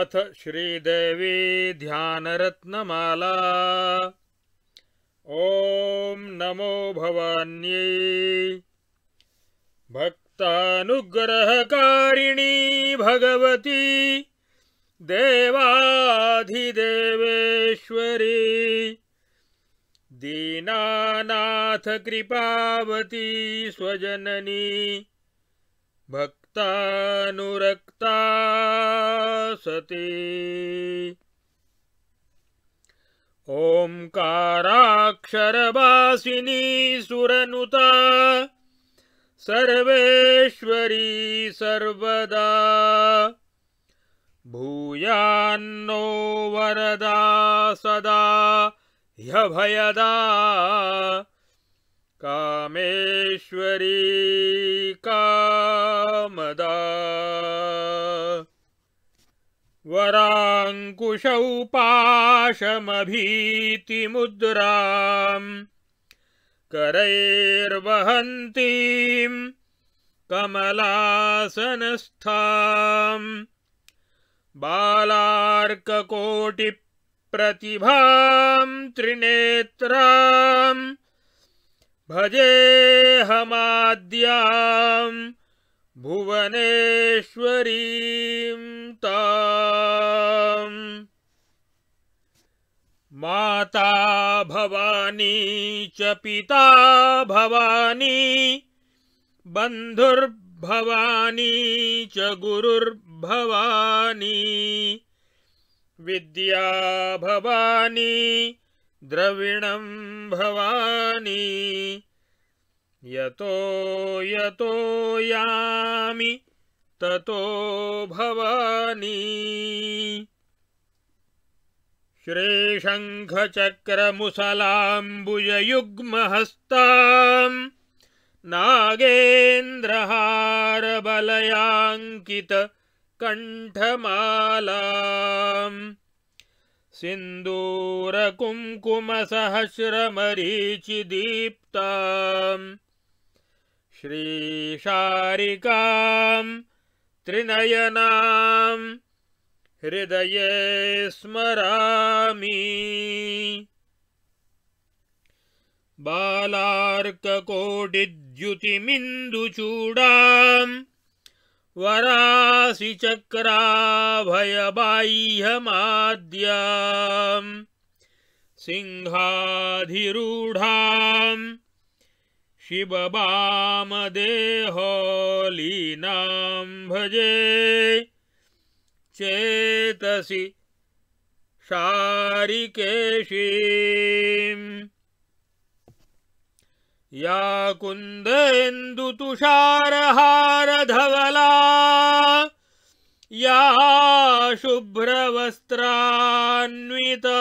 अथ श्रीदेवी ध्यानरत्नमाला ॐ नमो भवान्यै भक्तानुग्रहकारिणी भगवती देवाधिदेवेश्वरी कृपावती स्वजननी भक्तानुरक् सती सुरनुता सर्वेश्वरी सर्वदा भूयान्नो वरदा सदा ह्यभयदा कामेश्वरी कामदा वराङ्कुशौपाशमभीतिमुद्रा करैर्वहन्तीम् कमलासनस्थाम् बालार्ककोटिप्रतिभाम् त्रिनेत्रां भजेहमाद्यां भुवनेश्वरीम् माता भवानी च पिता भवानी बन्धुर्भवानी च गुरुर्भवानी विद्या भवानी द्रविणम् भवानी यतो यतो यामि ततो भवानी श्रीशङ्खचक्रमुसलाम्बुजयुग्महस्ताम् नागेन्द्रहारबलयाङ्कितकण्ठमाला सिन्दूरकुङ्कुमसहस्रमरीचिदीप्ताम् श्रीशारिकाम् त्रिनयनाम् हृदये स्मरामि बालार्ककोटिद्युतिमिन्दुचूडाम् वरासिचक्राभयबाह्यमाद्याम् सिंहाधिरूढाम् शिबवामदेहोलीनां भजे चेतसि शारिकेशीम् या कुन्देन्दुतुषारहारधवला या शुभ्रवस्त्रान्विता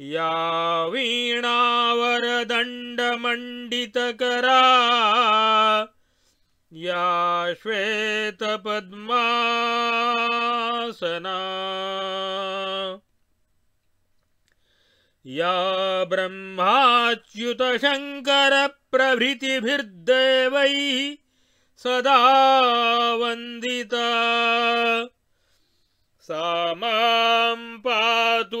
या वीणावरदण्डमण्डितकरा या श्वेतपद्मासना या ब्रह्माच्युतशङ्करप्रभृतिभिर्देवैः सदा वन्दिता सा मां पातु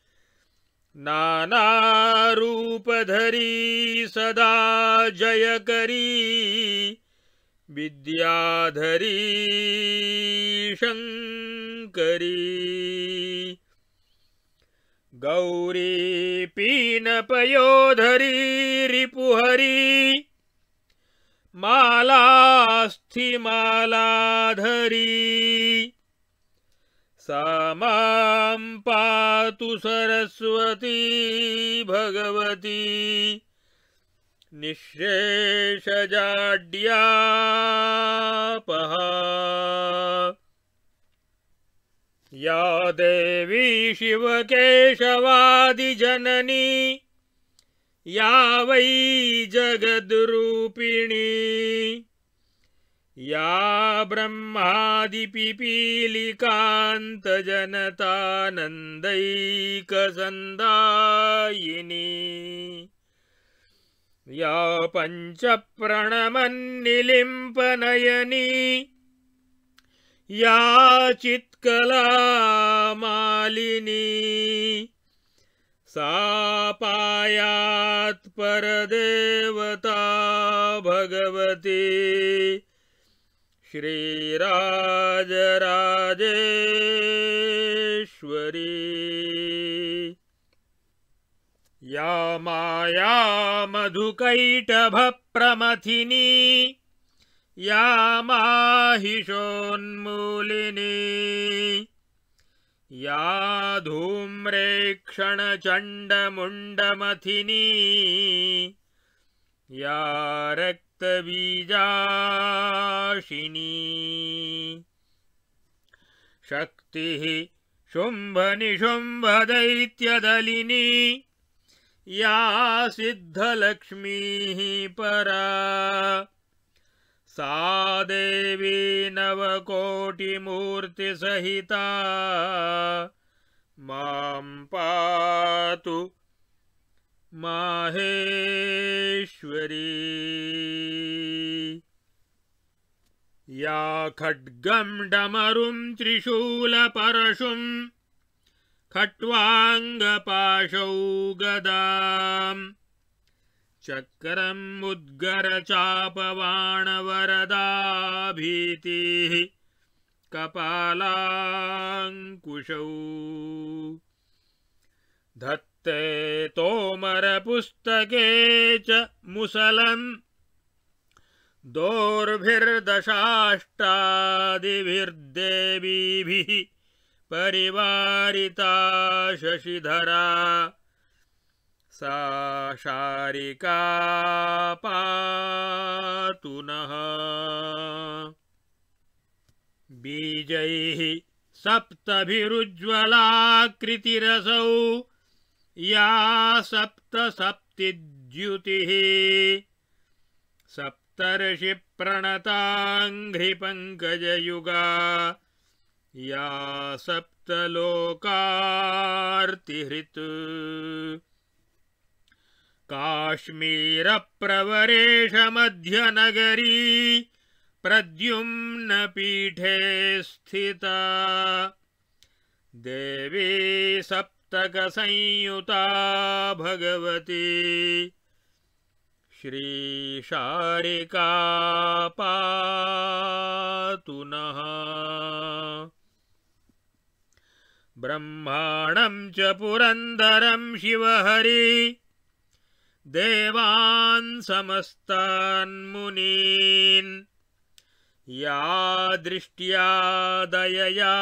धरी सदा जयकरी विद्याधरी शङ्करी गौरी पीनपयोधरी रिपुहरी मालास्थिमालाधरी सा पातु सरस्वती भगवती निःशेषजाड्यापहा या देवी शिवकेशवादिजननी या वै जगद्रूपिणी या ब्रह्मादिपिपीलिकान्तजनतानन्दैकसन्दायिनी या पञ्चप्रणमन्निलिम्पनयनी या चित्कला मालिनी सा पायात्परदेवता भगवती श्रीराजराजेश्वरी या माया मधुकैटभप्रमथिनी या माहिषोन्मूलिनी या धूम्रेक्षणचण्डमुण्डमथिनी या र बीजाशिनी शक्तिः शुम्भनि या सिद्धलक्ष्मीः परा सा देवी नवकोटिमूर्तिसहिता मां पातु माहेश्वरी या खड्गं डमरुं त्रिशूलपरशुं खट्वाङ्गपाशौ गदाम् चक्रम् उद्गरचापवाणवरदाभीतिः कपालाङ्कुशौ धत् ते तोमरपुस्तके च मुसलन् दोर्भिर्दशाष्टादिभिर्देवीभिः परिवारिता शशिधरा सा शारिका पातु नः बीजैः सप्तभिरुज्ज्वलाकृतिरसौ सप्त सप्ति सप्तर्षिप्रणताङ्घ्रिपङ्कजयुगा या सप्त लोकार्तिहृत् काश्मीरप्रवरेश प्रद्युम्न पीठे स्थिता देवी मस्तकसंयुता भगवती श्रीशारिका पातु नः ब्रह्माणं च पुरन्दरं शिवहरि मुनीन् या दृष्ट्या दयया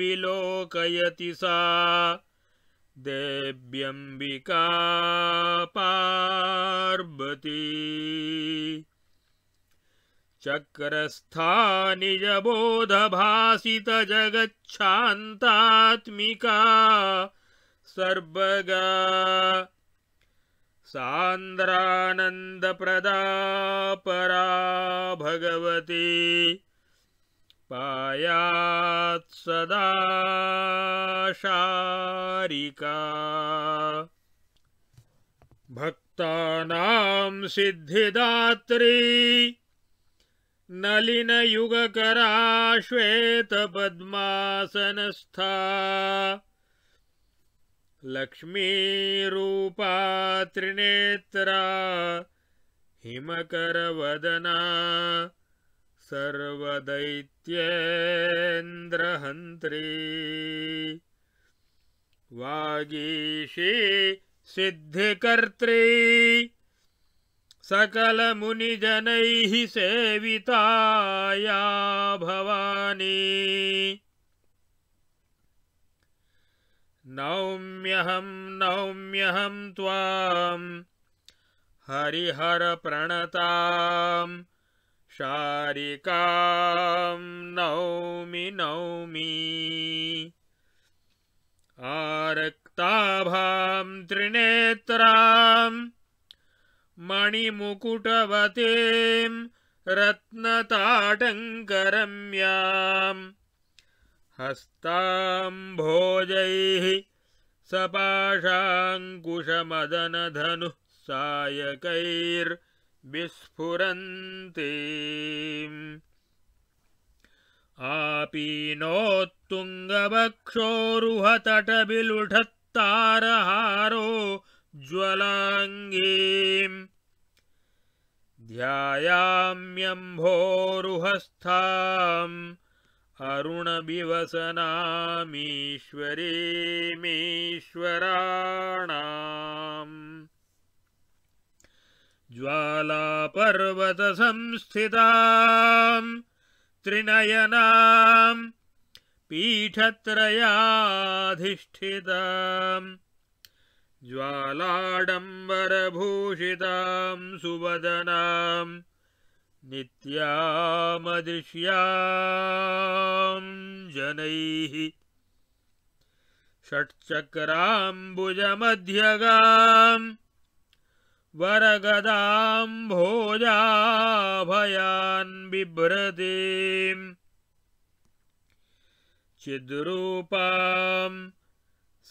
विलोकयति सा देव्यम्बिका पार्वती चक्रस्था निजबोधभासितजगच्छान्तात्मिका सर्वगा सान्द्रानन्दप्रदा परा भगवती सदाशारिका भक्तानां सिद्धिदात्री नलिनयुगकरा श्वेतपद्मासनस्था लक्ष्मीरूपा त्रिनेत्रा हिमकरवदना सर्वदैत्येन्द्रहन्त्री वागीषी सिद्धिकर्त्री सकलमुनिजनैः सेविताया भवानी नौम्यहं नौम्यहं त्वां हरिहरप्रणताम् शारिकां नौमि नौमि आरक्ताभां त्रिनेत्रां मणिमुकुटवतीं रत्नताटङ्करम्याम् हस्ताम्भोजैः सपाशाङ्कुशमदनधनुः सायकैर् विस्फुरन्ति आपीनोत्तुङ्गवक्षोरुहतटबिलुढत्तारहारो ज्वलाङ्गीम् ध्यायाम्यम्भोरुहस्थाम् अरुणविवसनामीश्वरीमीश्वराणाम् ज्वालापर्वतसंस्थिताम् त्रिनयनाम् पीठत्रयाधिष्ठिताम् ज्वालाडम्बरभूषिताम् सुवदनाम् जन जनैः षट्चक्राम्बुजमध्यगाम् वरगदाम्भोजाभयान्बिभ्रती चिद्रूपाम्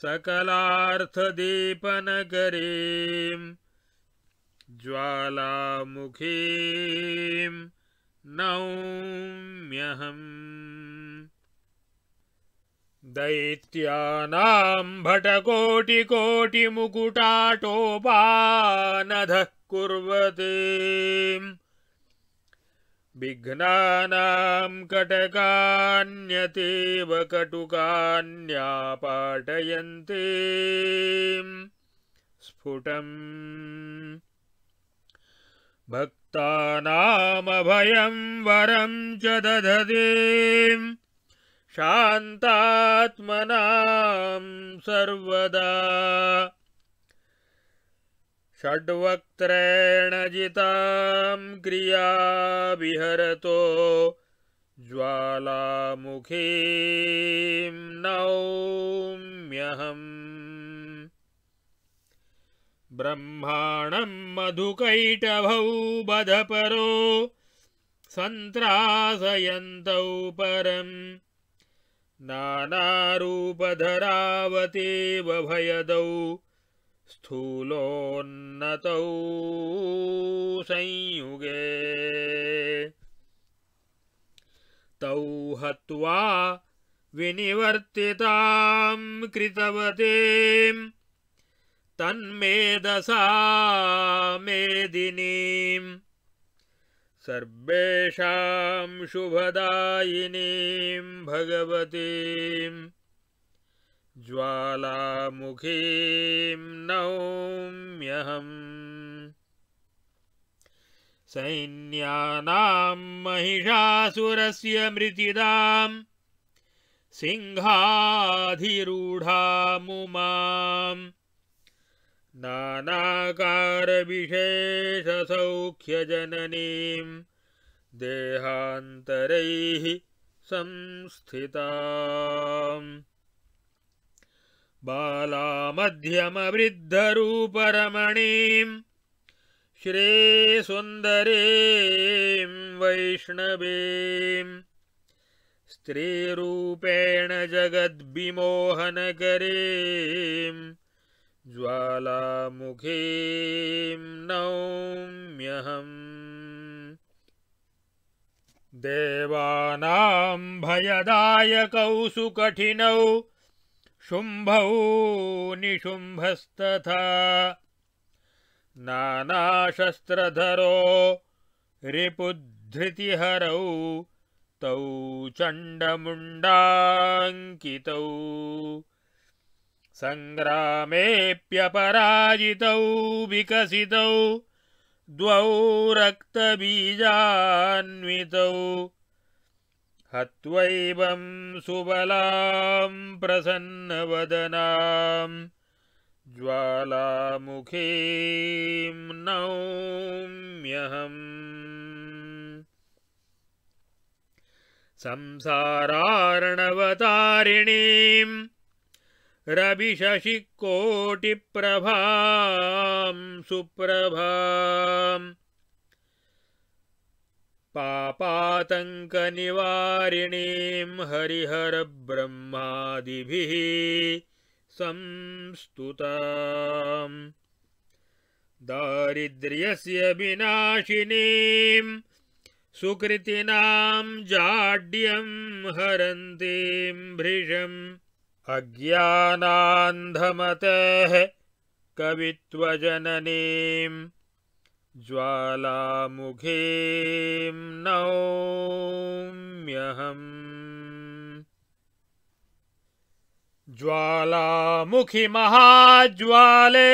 सकलार्थदीपनकरीं ज्वालामुखीम् नौम्यहम् दैत्यानाम् भटकोटिकोटिमुकुटाटोपानधः कुर्वतीम् विघ्नानाम् कटुकान्यापाटयन्ते स्फुटम् भक्तानामभयम् वरम् च दधतिम् शान्तात्मनाम् सर्वदा षड्वक्त्रेण जिताम् क्रियाविहरतो ज्वालामुखीम् नौम्यहम् ब्रह्माणम् मधुकैटभौ बधपरो सन्त्रासयन्तौ परम् नानारूपधरावतीव भयदौ स्थूलोन्नतौ संयुगे तौ हत्वा विनिवर्तिताम् कृतवतीम् तन्मेदसा मेदिनीम् सर्वेषां शुभदायिनीं भगवतीम् ज्वालामुखीं नौम्यहम् सैन्यानां महिषासुरस्य मृतिदाम् सिंहाधिरूढामुमाम् नानाकारविशेषसौख्यजननीं देहान्तरैः संस्थिता बालामध्यमवृद्धरूपरमणीं श्रीसुन्दरीं वैष्णवीं स्त्रीरूपेण जगद्विमोहनकरीम् नौम्यहम् देवानां भयदायकौ सुकठिनौ शुम्भौ निशुम्भस्तथा नानाशस्त्रधरो रिपुद्धृतिहरौ तौ चण्डमुण्डाङ्कितौ सङ्ग्रामेऽप्यपराजितौ विकसितौ द्वौ रक्तबीजान्वितौ हत्वैवं सुबलाम् प्रसन्नवदनां ज्वालामुखीं नौम्यहम् संसारारणवतारिणीम् रविशिकोटिप्रभां सुप्रभाम् पापातङ्कनिवारिणीं हरिहरब्रह्मादिभिः संस्तुताम् दारिद्र्यस्य विनाशिनीं सुकृतीनां जाड्यं हरन्तीं भृशम् अज्ञानान्धमतेः कवित्वजननीम् ज्वालामुखेम् नौम्यहम् ज्वालामुखि महाज्वाले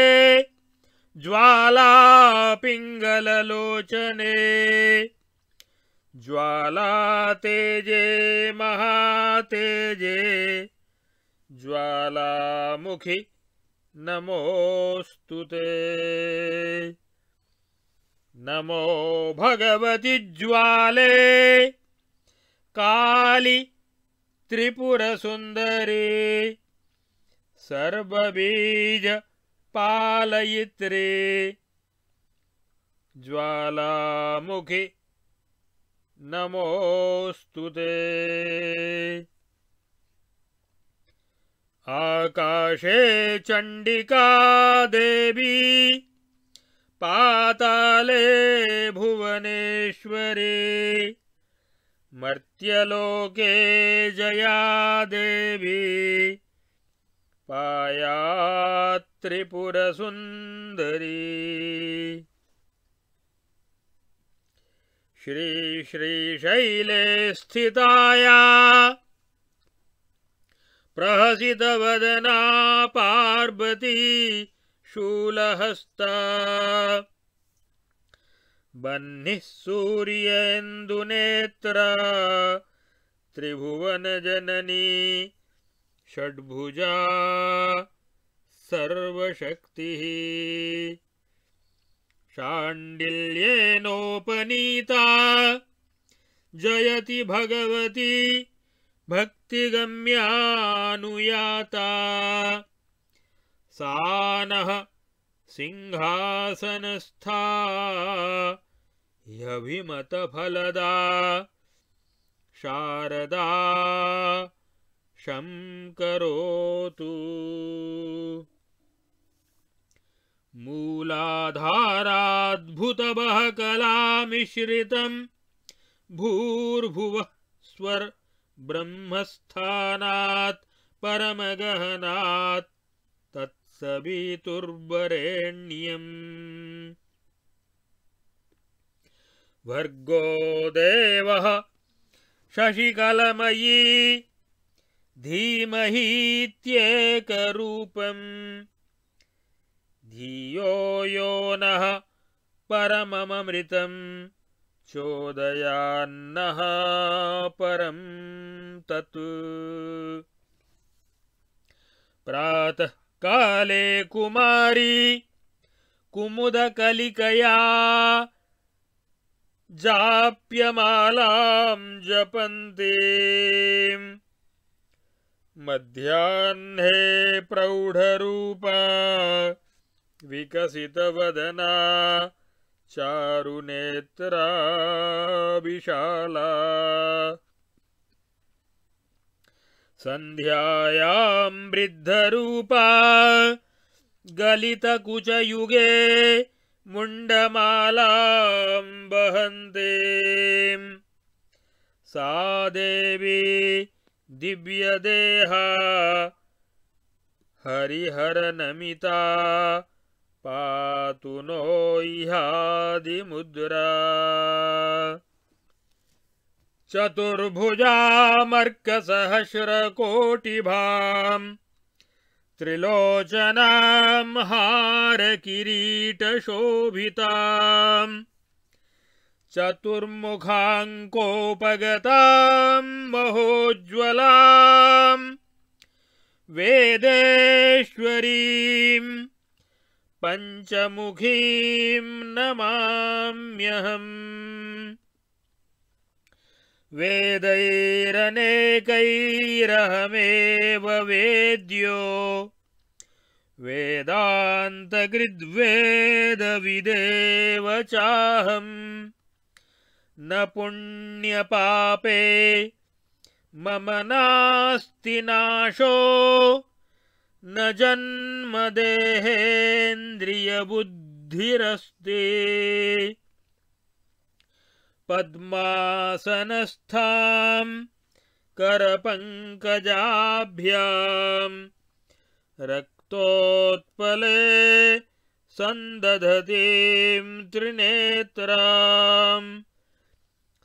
ज्वालापिङ्गललोचने तेजे महातेजे ज्वालामुखि नमोऽस्तु ते नमो भगवति ज्वाले कालित्रिपुरसुन्दरी सर्वबीजपालयित्री ज्वालामुखि नमोऽस्तु ते आकाशे चंडिका देवी पाताले भुवनेश्वरी मर्त्यलोके जया देवी पाया श्री शैले स्थिताया वदना पार्वती शूलहस्ता बह्निः त्रिभुवन जननी षड्भुजा सर्वशक्ति शांडिल्येनोपनीता जयति भगवती भक्तिगम्यानुयाता सा नः सिंहासनस्था ह्यभिमतफलदा शारदा शङ्करोतु करोतु मूलाधाराद्भुतवः मिश्रितं भूर्भुवः स्वर् ब्रह्मस्थानात् परमगहनात् तत्सवितुर्वरेण्यम् वर्गो देवः शशिकलमयी धीमहीत्येकरूपम् धियो यो नः परमममृतम् चोदयान्नः परं तत् प्रातःकाले कुमारी कुमुदकलिकया जाप्यमालां जपन्ति मध्याह्ने प्रौढरूपा विकसितवदना चारुनेत्रा विशाला सन्ध्यायां वृद्धरूपा गलितकुचयुगे मुण्डमालां वहन्ते सा देवी दिव्यदेहा हरिहरनमिता पातु नो इहादिमुद्रा चतुर्भुजामर्कसहस्रकोटिभाम् त्रिलोचनां हारकिरीटशोभिताम् चतुर्मुखाङ्कोपगताम् महोज्वलाम् वेदेश्वरीम् पञ्चमुखीं नमाम्यहम् वेदैरनेकैरहमेव वेद्यो वेदान्तकृद्वेदविदेव चाहम् न पुण्यपापे मम नास्ति नाशो न जन्मदेहेन्द्रियबुद्धिरस्ते पद्मासनस्थाम् करपङ्कजाभ्याम् रक्तोत्पले सन्दधतीं संबिभ्रतीमाभरणानि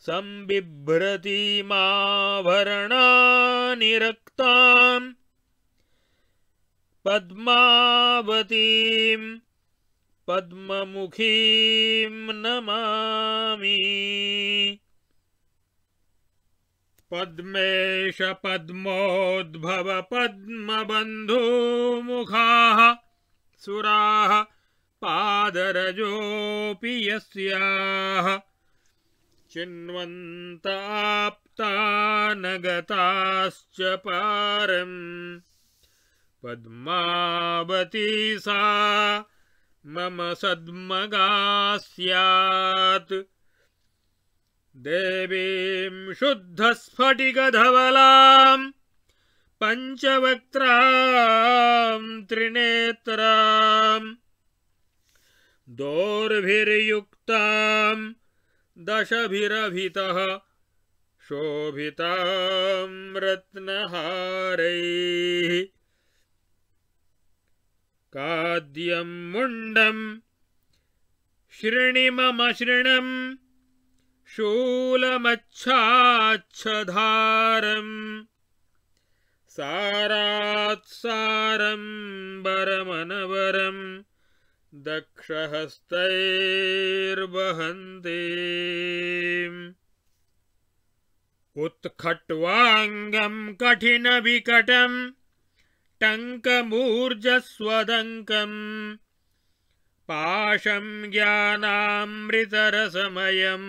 संबिभ्रतीमाभरणानिरक्ताम् पद्मावतीं पद्ममुखीं नमामि पद्मेश पद्मबन्धुमुखाः सुराः पादरजोऽपि यस्याः चिन्वन्ताप्ता न गताश्च पारम् पद्मावती सा मम सद्मगा स्यात् देवीं शुद्धस्फटिकधवलाम् पञ्चवक्त्राम् त्रिनेत्राम् दशभिरभितः शोभिताम् रत्नहारैः खाद्यं मुण्डम् शृणिममशृणम् शूलमच्छाच्छधारम् सारात्सारम्बरमनवरम् दक्षहस्तैर्वहन्ते उत्खट्वाङ्गम् कठिनविकटम् टङ्कमूर्जस्वदङ्कम् पाशं ज्ञानामृतरसमयम्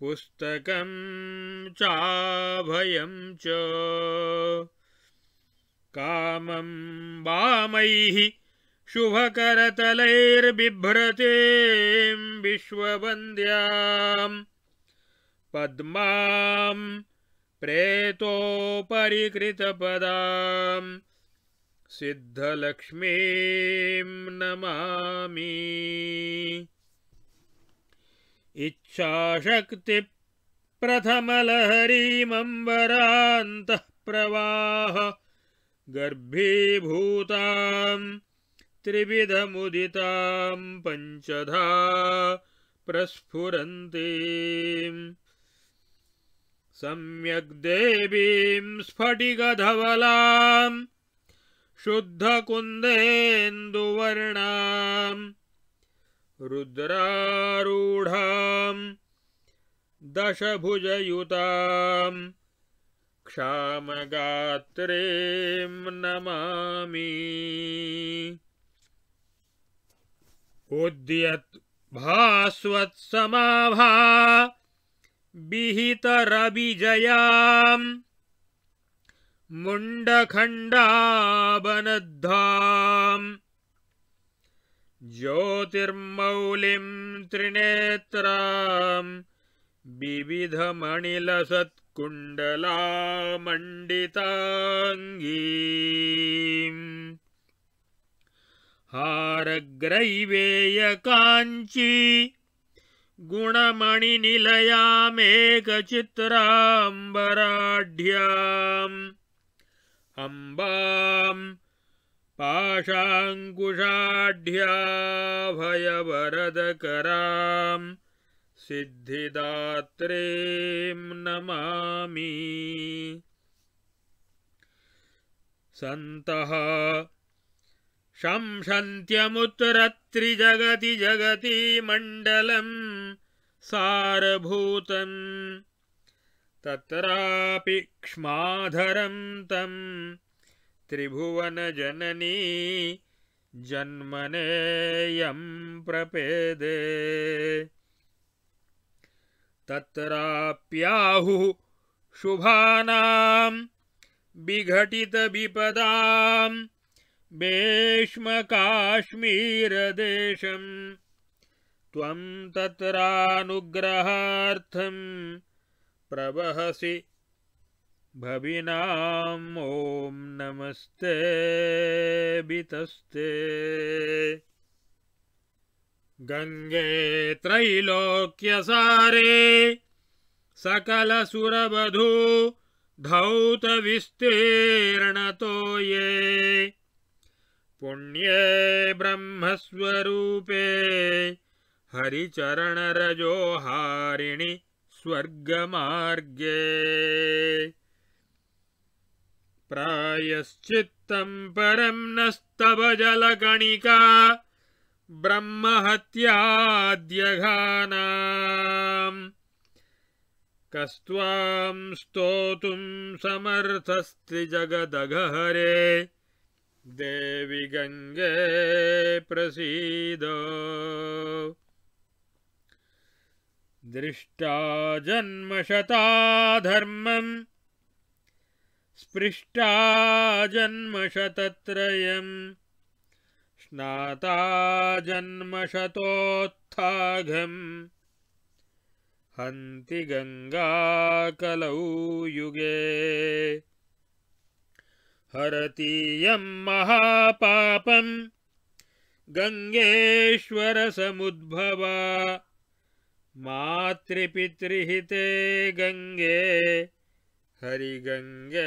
पुस्तकं चाभयं च कामं वामैः शुभकरतलैर्बिभ्रतीं विश्ववन्द्याम् पद्मां प्रेतोपरिकृतपदाम् सिद्धलक्ष्मीं नमामि इच्छाशक्तिप्रथमलहरीमम्बरान्तः प्रवाह गर्भीभूतां त्रिविधमुदितां पञ्चधा प्रस्फुरन्तीम् सम्यग्देवीं स्फटिगधवला शुद्धकुन्देन्दुवर्णाम् रुद्रारूढाम् दशभुजयुताम् क्षामगात्रेम् नमामि उद्यत् भास्वत्समाभा विहितरविजयाम् मुण्डखण्डाबनद्धाम् ज्योतिर्मौलिम् त्रिनेत्राम् विविधमणिलसत्कुण्डलामण्डिताङ्गीम् हारग्रैवेयकाञ्ची गुणमणिनिलयामेकचित्राम्बराढ्याम् अम्बाम् पाशाङ्कुशाढ्याभयवरदकराम् सिद्धिदात्रीं नमामि सन्तः शं जगति मण्डलम् सारभूतम् तत्रापि क्ष्माधरं तं त्रिभुवनजननी जन्मनेयं प्रपेदे तत्राप्याहुः शुभानां विघटितविपदां भीष्मकाश्मीरदेशं त्वं तत्रानुग्रहार्थम् प्रवहसी भविना ॐ नमस्ते सकल गङ्गे धौत विस्तीर्ण तो ये पुण्ये ब्रह्मस्वरूपे हरिचरणरजोहारिणि स्वर्गमार्गे प्रायश्चित्तं परं नस्तव जलगणिका ब्रह्महत्याद्यघानाम् कस्त्वां स्तोतुं समर्थस्ति जगदघहरे देवि गङ्गे प्रसीद दृष्टा जन्मशता धर्मम् स्पृष्टा जन्मशतत्रयम् स्नाता जन्मशतोत्थाघम् हन्ति गङ्गाकलौ युगे हरतीयं महापापम् गङ्गेश्वरसमुद्भवा मातृपितृहिते गंगे हरिगङ्गे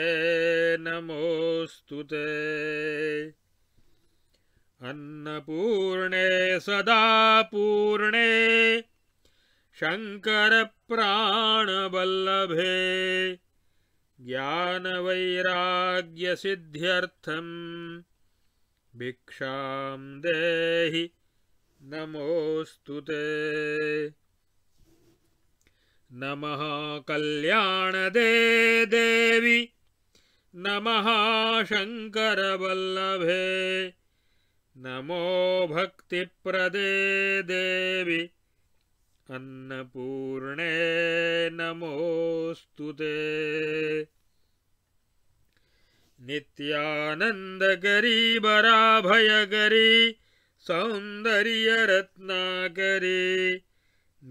नमोऽस्तु ते अन्नपूर्णे सदा पूर्णे शंकर शङ्करप्राणवल्लभे ज्ञानवैराग्यसिद्ध्यर्थम् भिक्षा देहि नमोऽस्तु ते नमः कल्याणदे देवि नमः शङ्करवल्लभे नमो भक्तिप्रदे देवि अन्नपूर्णे नमोऽस्तु नित्यानन्दकरी बराभयकरी सौन्दर्यरत्नाकरी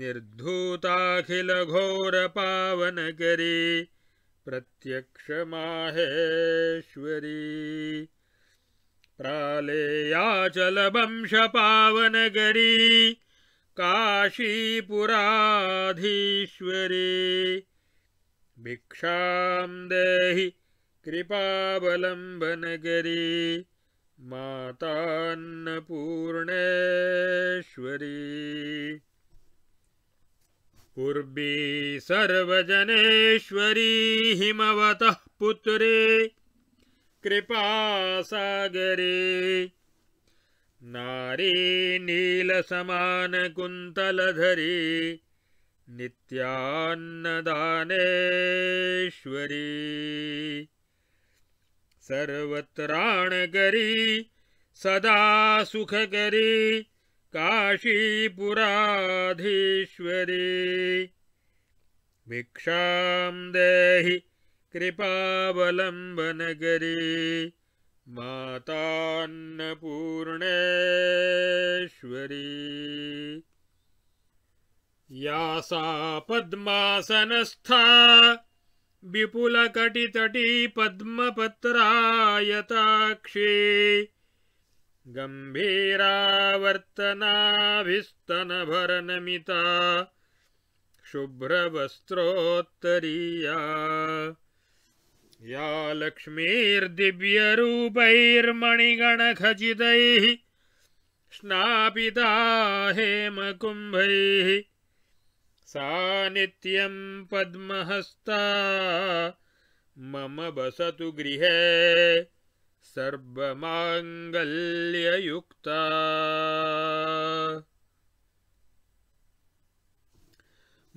निर्धूताखिल घोर पावन करी प्रत्यक्ष माहेश्वरी प्रालेयाचल वंश पावन करी काशीपुराधीश्वरी भिक्षां देहि कृपावलम्बनगरी मातान्नपूर्णेश्वरी उर्वी सर्वजनेश्वरी हिमवतः पुत्रे कृपासागरे नारी नीलसमानकुन्तलधरी नित्यान्नदानेश्वरी सर्वत्राणकरी सदा सुखकरी काशीपुराधीश्वरी भिक्षां देहि कृपावलम्बनगरी मातान्नपूर्णेश्वरी या सा पद्मासनस्था विपुलकटितटी पद्मपत्रायताक्षी गम्भीरावर्तनाभिस्तनभरनमिता शुभ्रवस्त्रोत्तरीया या लक्ष्मीर्दिव्यरूपैर्मणिगणखचितैः स्नापिता हेमकुम्भैः सा नित्यं पद्महस्ता मम वसतु गृहे सर्वमाङ्गल्ययुक्ता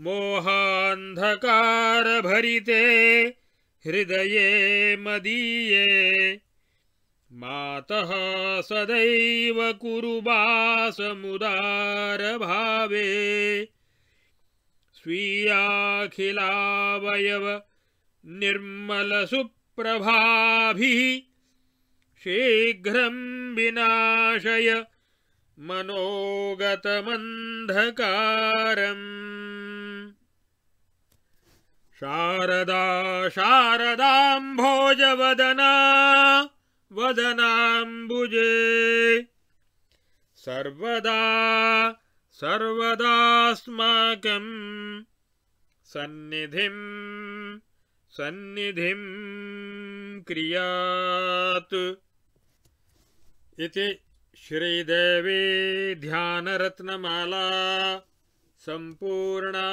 मोहान्धकारभरिते हृदये मदीये मातः सदैव कुरु वासमुदारभावे स्वीयाखिलावयव निर्मलसुप्रभाभिः शीघ्रम् विनाशय मनोगतमन्धकारम् शारदा शारदाम्भोजवदना वदनाम्बुजे सर्वदा सर्वदास्माकम् सन्निधिम् सन्निधिम् क्रियात् इति श्रीदेवी ध्यानरत्नमाला सम्पूर्णा